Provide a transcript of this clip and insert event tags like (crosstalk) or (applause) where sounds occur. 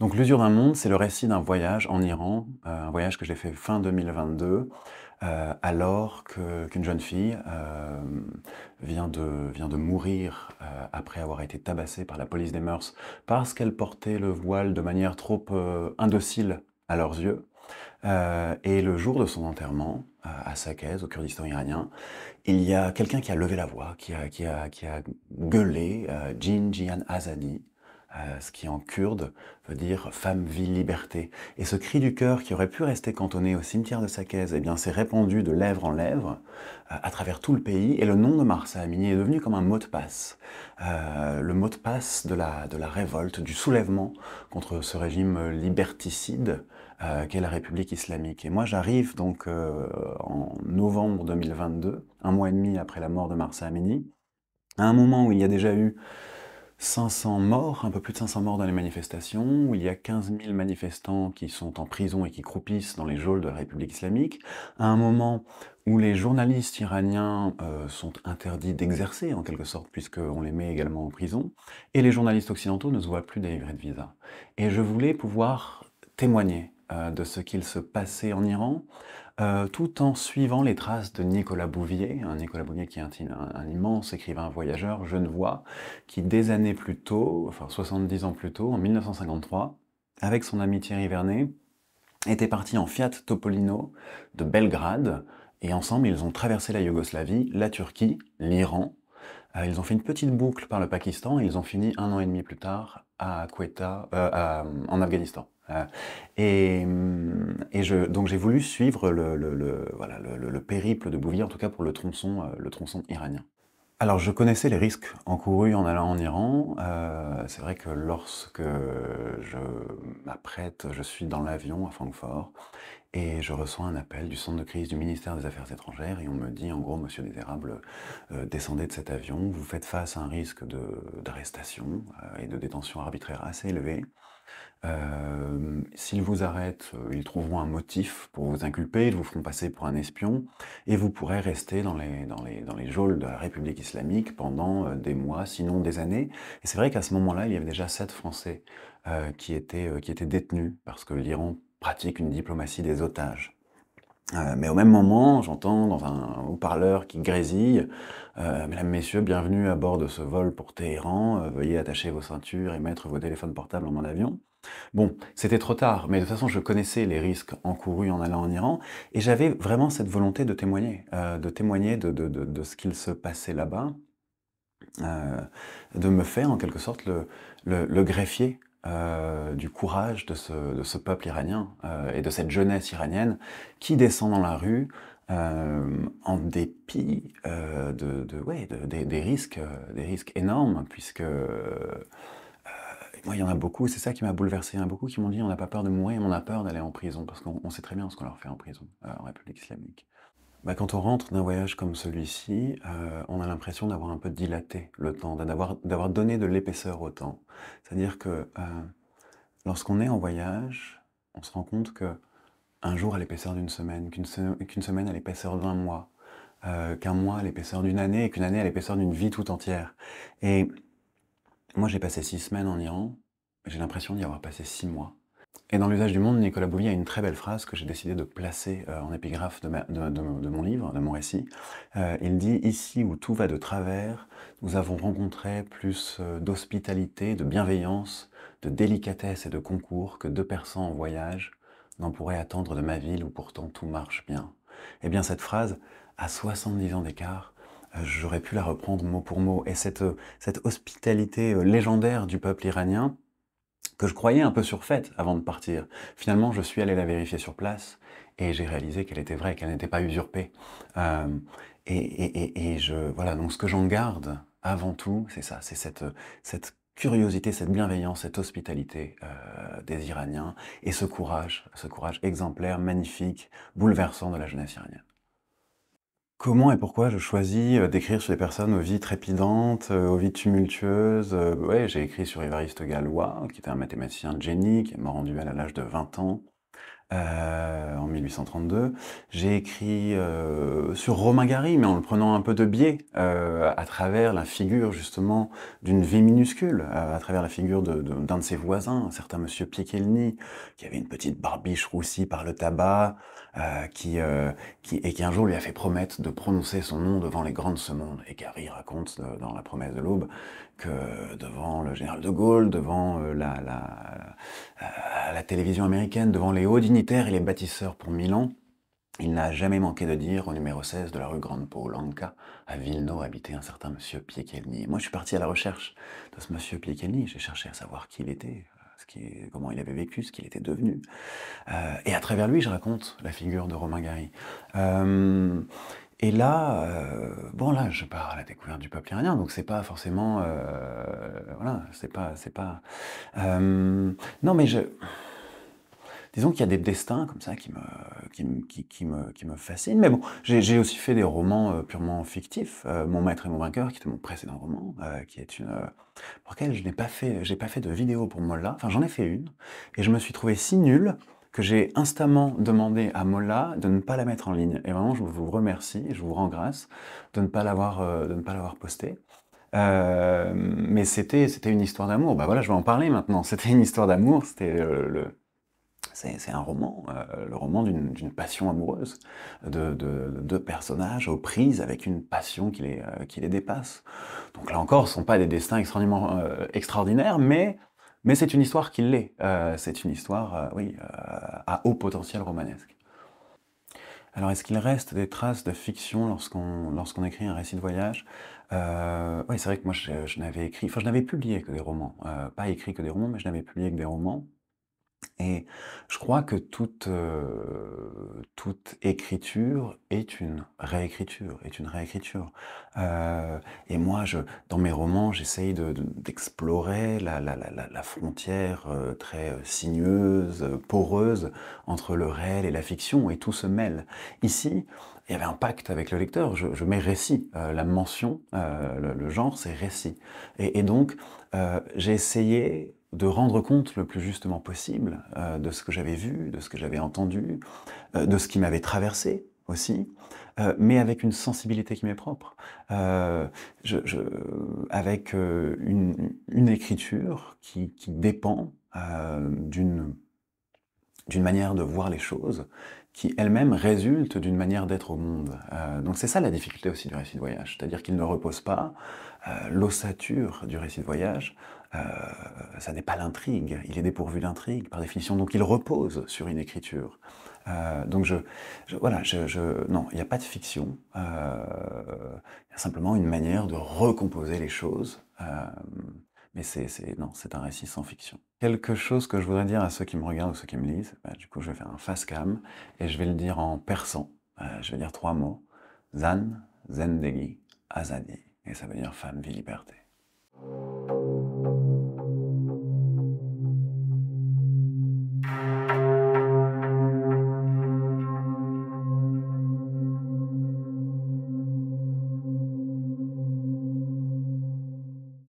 Donc L'usure d'un monde, c'est le récit d'un voyage en Iran, euh, un voyage que j'ai fait fin 2022, euh, alors qu'une jeune fille euh, vient, de, vient de mourir après avoir été tabassée par la police des mœurs parce qu'elle portait le voile de manière trop indocile à leurs yeux. et le jour de son enterrement, à Saqqez, au Kurdistan iranien, il y a quelqu'un qui a levé la voix, qui a, qui a, qui a gueulé, Jin Jian Azadi, euh, ce qui en kurde veut dire femme, vie, liberté. Et ce cri du cœur qui aurait pu rester cantonné au cimetière de Sakez, eh bien, s'est répandu de lèvre en lèvre euh, à travers tout le pays. Et le nom de Marsa Amini est devenu comme un mot de passe. Euh, le mot de passe de la, de la révolte, du soulèvement contre ce régime liberticide qu'est la République islamique. Et moi, j'arrive donc en novembre 2022, un mois et demi après la mort de Marsa Amini, à un moment où il y a déjà eu 500 morts, un peu plus de 500 morts dans les manifestations, où il y a 15 000 manifestants qui sont en prison et qui croupissent dans les geôles de la République islamique, à un moment où les journalistes iraniens euh, sont interdits d'exercer en quelque sorte, puisqu'on les met également en prison, et les journalistes occidentaux ne se voient plus délivrer de visa. Et je voulais pouvoir témoigner euh, de ce qu'il se passait en Iran, euh, tout en suivant les traces de Nicolas Bouvier, un Nicolas Bouvier qui est un, immense écrivain voyageur genevois, qui des années plus tôt, enfin 70 ans plus tôt, en 1953, avec son ami Thierry Vernet, était parti en Fiat Topolino de Belgrade, et ensemble ils ont traversé la Yougoslavie, la Turquie, l'Iran, euh, ils ont fait une petite boucle par le Pakistan, et ils ont fini un an et demi plus tard à Quetta, euh, en Afghanistan. Euh, et, hum, donc j'ai voulu suivre le, périple de Bouvier, en tout cas pour euh, le tronçon, iranien. Alors je connaissais les risques encourus en allant en Iran. Euh, c'est vrai que lorsque je m'apprête, je suis dans l'avion à Francfort et je reçois un appel du centre de crise du ministère des Affaires étrangères et on me dit en gros, monsieur des érables euh, descendez de cet avion, vous faites face à un risque d'arrestation euh, et de détention arbitraire assez élevé. Euh, s'ils vous arrêtent, ils trouveront un motif pour vous inculper, ils vous feront passer pour un espion, et vous pourrez rester dans les, dans les, dans les geôles de la République islamique pendant des mois, sinon des années. Et c'est vrai qu'à ce moment-là, il y avait déjà sept Français qui, étaient, qui étaient détenus, parce que l'Iran pratique une diplomatie des otages. Euh, mais au même moment, j'entends dans un haut-parleur qui grésille euh, Mesdames, Messieurs, bienvenue à bord de ce vol pour Téhéran. Euh, veuillez attacher vos ceintures et mettre vos téléphones portables en mon avion. Bon, c'était trop tard, mais de toute façon, je connaissais les risques encourus en allant en Iran et j'avais vraiment cette volonté de témoigner, de témoigner de, ce qu'il se passait là-bas, de me faire en quelque sorte le greffier euh, du courage de ce, peuple iranien euh, et de cette jeunesse iranienne qui descend dans la rue euh, en dépit de, des, risques, des risques énormes, puisque moi, il y en a beaucoup, c'est ça qui m'a bouleversé. Il y en a beaucoup qui m'ont dit on n'a pas peur de mourir, on a peur d'aller en prison, parce qu'on sait très bien ce qu'on leur fait en prison, en République islamique. Bah, quand on rentre d'un voyage comme celui-ci, euh, on a l'impression d'avoir un peu dilaté le temps, d'avoir, donné de l'épaisseur au temps. C'est-à-dire que euh, lorsqu'on est en voyage, on se rend compte que un jour à l'épaisseur d'une semaine, qu'une, semaine à l'épaisseur d'un mois, euh, qu'un mois à l'épaisseur d'une année, et qu'une année à l'épaisseur d'une vie tout entière. Et moi, j'ai passé six semaines en Iran, j'ai l'impression d'y avoir passé six mois. Et dans l'usage du monde, Nicolas Bouvier a une très belle phrase que j'ai décidé de placer euh, en épigraphe de, mon livre, de mon récit. Euh, il dit Ici où tout va de travers, nous avons rencontré plus euh, d'hospitalité, de bienveillance, de délicatesse et de concours que deux personnes en voyage n'en pourraient attendre de ma ville où pourtant tout marche bien. Eh bien, cette phrase, à 70 ans d'écart, j'aurais pu la reprendre mot pour mot. Et cette hospitalité légendaire du peuple iranien, que je croyais un peu surfaite avant de partir. Finalement, je suis allé la vérifier sur place et j'ai réalisé qu'elle était vraie, qu'elle n'était pas usurpée. Euh, et, je, voilà, donc ce que j'en garde avant tout, c'est ça, c'est cette, cette curiosité, cette bienveillance, cette hospitalité euh, des Iraniens et ce courage, ce courage exemplaire, magnifique, bouleversant de la jeunesse iranienne. Comment et pourquoi je choisis euh, d'écrire sur les personnes aux vies trépidantes, euh, aux vies tumultueuses euh, Ouais, j'ai écrit sur Évariste Galois, qui était un mathématicien génie, qui m'a rendu à l'âge de 20 ans, euh, en 1832. J'ai écrit euh, sur Romain Gary, mais en le prenant un peu de biais, euh, à travers la figure justement d'une vie minuscule, à travers la figure d'un de, d'un de, ses voisins, un certain monsieur Piekelny, qui avait une petite barbiche roussie par le tabac, qui, qui, et qui un jour lui a fait promettre de prononcer son nom devant les grands de ce monde. Et Gary raconte dans La promesse de l'aube que devant le général de Gaulle, devant la, la à la télévision américaine devant les hauts dignitaires et les bâtisseurs pour Milan, il n'a jamais manqué de dire au numéro 16 de la rue Grande Polanka, à Villeneuve, habitait un certain monsieur Piekelny. Moi, je suis parti à la recherche de ce monsieur Piekelny. J'ai cherché à savoir qui il était, comment il avait vécu, ce qu'il était devenu. Euh, et à travers lui, je raconte la figure de Romain Gary. Euh, et là, euh, bon là, je pars à la découverte du peuple iranien, donc c'est pas forcément, euh, voilà, c'est pas, c'est pas. Euh, non, mais je, disons qu'il y a des destins comme ça qui me, qui, qui me, qui me fascinent. Mais bon, j'ai aussi fait des romans purement fictifs. mon maître et mon vainqueur, qui était mon précédent roman, qui est une, pour lequel je n'ai pas fait, j'ai pas fait de vidéo pour moi là, Enfin, j'en ai fait une, et je me suis trouvé si nul que j'ai instamment demandé à Molla de ne pas la mettre en ligne. Et vraiment, je vous remercie, je vous rends grâce de ne pas l'avoir euh, postée. Euh, mais c'était c'était une histoire d'amour. Ben voilà, je vais en parler maintenant. (laughs) C'était une histoire d'amour. C'était euh, le c'est un roman, euh, le roman d'une passion amoureuse, de deux personnages aux prises avec une passion qui les, qui les dépasse. Donc là encore, ce ne sont pas des destins extraordinaires, mais mais c'est une histoire qui l'est. Euh, c'est une histoire, euh, oui, euh, à haut potentiel romanesque. Alors, est-ce qu'il reste des traces de fiction lorsqu'on lorsqu'on écrit un récit de voyage Oui, c'est vrai que moi, je, n'avais écrit, enfin, je n'avais publié que des romans. pas écrit que des romans, mais je n'avais publié que des romans. Et je crois que toute, toute écriture est une réécriture, est une réécriture. Euh, et moi, je, dans mes romans, j'essaye d'explorer la, frontière euh, très euh, sinueuse, poreuse entre le réel et la fiction, et tout se mêle. Ici, il y avait un pacte avec le lecteur, je, mets récit, la mention, le, genre, c'est récit. Et, et donc, j'ai essayé de rendre compte le plus justement possible euh, de ce que j'avais vu, de ce que j'avais entendu, euh, de ce qui m'avait traversé aussi, euh, mais avec une sensibilité qui m'est propre, je, avec une, écriture qui dépend d'une d'une manière de voir les choses qui elle-même résulte d'une manière d'être au monde. Euh, donc c'est ça la difficulté aussi du récit de voyage, c'est-à-dire qu'il ne repose pas, euh, l'ossature du récit de voyage, euh, ça n'est pas l'intrigue, il est dépourvu d'intrigue par définition, donc il repose sur une écriture. donc je, voilà, je, je, non, il n'y a pas de fiction, il y a simplement une manière de recomposer les choses. Et c'est, non, c'est un récit sans fiction. Quelque chose que je voudrais dire à ceux qui me regardent ou ceux qui me lisent, bah, du coup, je vais faire un face cam et je vais le dire en persan. Euh, je vais dire trois mots. Zan, Zendegi, Azadi. Et ça veut dire femme, vie, liberté.